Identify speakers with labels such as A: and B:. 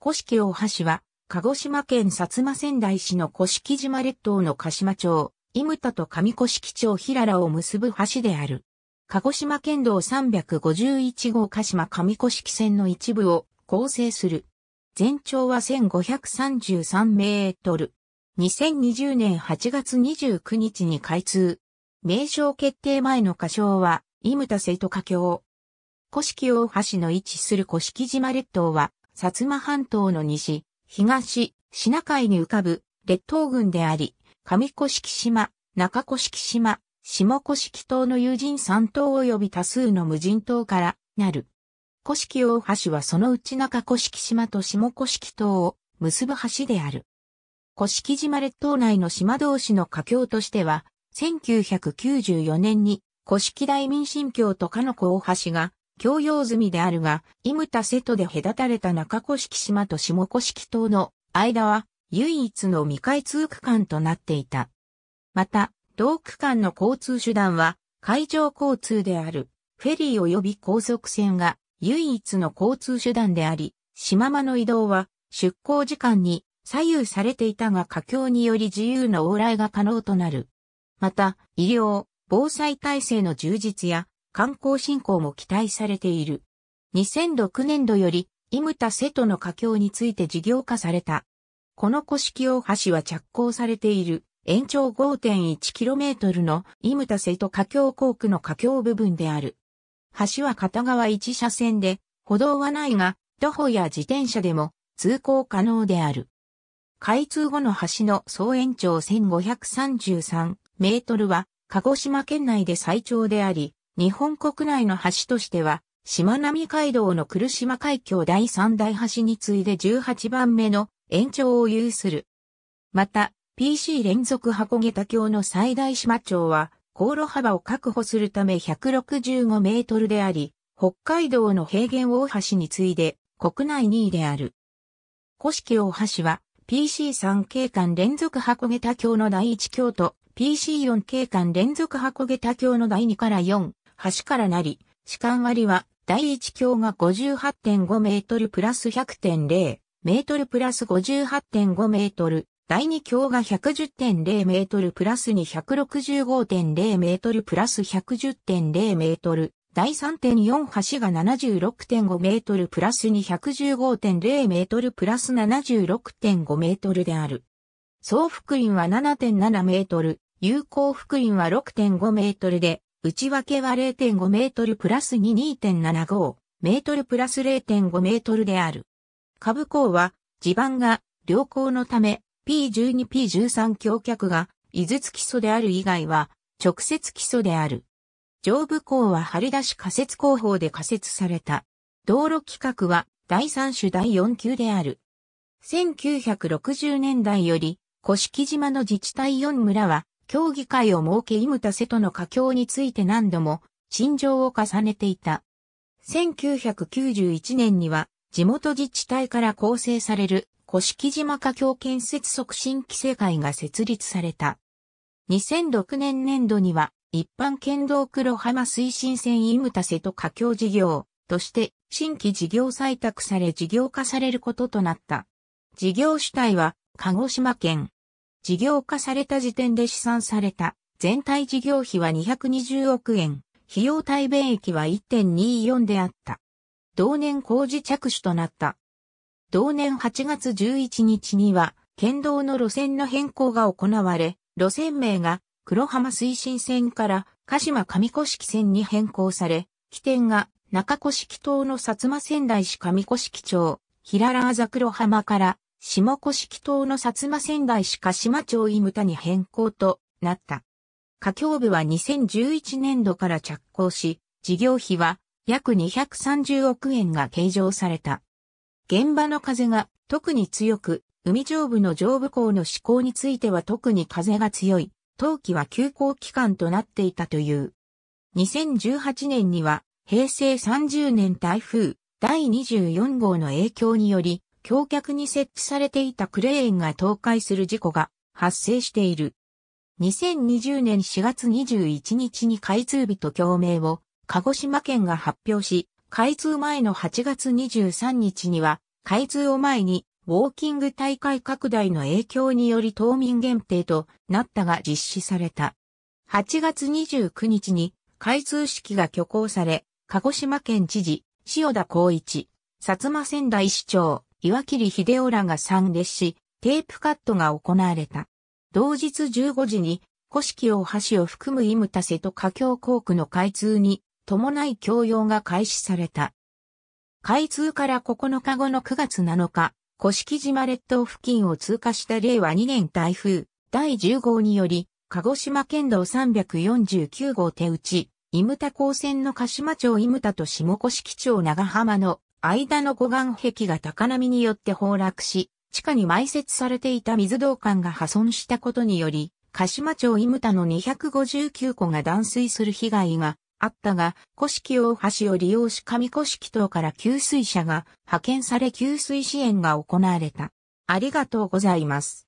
A: 古式大橋は、鹿児島県薩摩仙台市の古式島列島の鹿島町、伊牟田と上古式町平らを結ぶ橋である。鹿児島県道351号鹿島上古式線の一部を構成する。全長は1533メートル。2020年8月29日に開通。名称決定前の仮称は、伊牟田瀬戸架橋。古式大橋の位置する古式島列島は、薩摩半島の西、東、シナ海に浮かぶ列島群であり、上甑島、中甑島、下甑島の友人3島及び多数の無人島からなる。古式大橋はそのうち中甑島と下甑島を結ぶ橋である。甑島列島内の島同士の架橋としては、1994年に古式大民進橋とかの子大橋が共用済みであるが、イムタ瀬戸で隔たれた中古式島と下古式島の間は唯一の未開通区間となっていた。また、同区間の交通手段は海上交通であるフェリー及び高速船が唯一の交通手段であり、島間の移動は出港時間に左右されていたが佳境により自由な往来が可能となる。また、医療、防災体制の充実や観光振興も期待されている。2006年度より、イムタ瀬戸の架橋について事業化された。この古式大橋は着工されている延長 5.1km のイムタ瀬戸架橋工区の架橋部分である。橋は片側1車線で、歩道はないが、徒歩や自転車でも通行可能である。開通後の橋の総延長1533メートルは、鹿児島県内で最長であり、日本国内の橋としては、島並海道の来島海峡第三大橋に次いで18番目の延長を有する。また、PC 連続箱桁橋の最大島町は、航路幅を確保するため165メートルであり、北海道の平原大橋に次いで国内2位である。古式大橋は PC3 景観連続箱桁橋の第1橋と PC4 景観連続箱桁橋の第2から4橋からなり、時間割は第一橋が58.5メートルプラス100.0メートルプラス58.5メートル、第二橋が110.0メートルプラス265.0メートルプラス110.0メートル、第3.4橋が76.5メートルプラス215.0メートルプラス76.5メートルである。総福音は7.7メートル、有効福音は6.5メートルで、内訳は0.5メートルプラス2 2.75メートルプラス0.5メートルである。下部港は地盤が良好のため P12P13 橋脚が井筒基礎である以外は直接基礎である。上部港は張出し仮設工法で仮設された。道路規格は第3種第4級である。1960年代より、古式島の自治体4村は協議会を設けイムタセとの佳境について何度も陳情を重ねていた。1991年には地元自治体から構成される古式島加強建設促進規制会が設立された。2006年年度には一般県道黒浜推進線イムタセと加強事業として新規事業採択され事業化されることとなった。事業主体は鹿児島県事業化された時点で試算された全体事業費は220億円、費用対便益は1.24であった。同年工事着手となった。同年8月11日には、県道の路線の変更が行われ、路線名が黒浜推進線から鹿島上古式線に変更され、起点が中古式島の薩摩仙台市上古式町、平良あざ黒浜から下古式島の薩摩仙台市鹿島町イ牟田に変更となった。下境部は2011年度から着工し、事業費は約230億円が計上された。現場の風が特に強く、海上部の上部港の施行については特に風が強い、冬季は休校期間となっていたという。2018年には、平成30年台風第24号の影響により、橋脚に設置されていたクレーンが倒壊する事故が発生している。2020年4月21日に開通日と共鳴を鹿児島県が発表し、開通前の8月23日には、開通を前にウォーキング大会拡大の影響により島民限定となったが実施された。8月29日に開通式が挙行され、鹿児島県知事、塩田光一、薩摩仙台市長、岩切秀夫らが参列し、テープカットが行われた。同日15時に、古式大橋を含むイムタセと華橋航空の開通に伴い供用が開始された。開通から9日後の9月7日、古式島列島付近を通過した令和2年台風第10号により、鹿児島県道349号手打ち、イムタ高専の鹿島町イムタと下古式町長浜の間の護岸壁が高波によって崩落し、地下に埋設されていた水道管が破損したことにより、鹿島町イムタの259戸が断水する被害があったが、古式大橋を利用し上古式島から給水車が派遣され給水支援が行われた。ありがとうございます。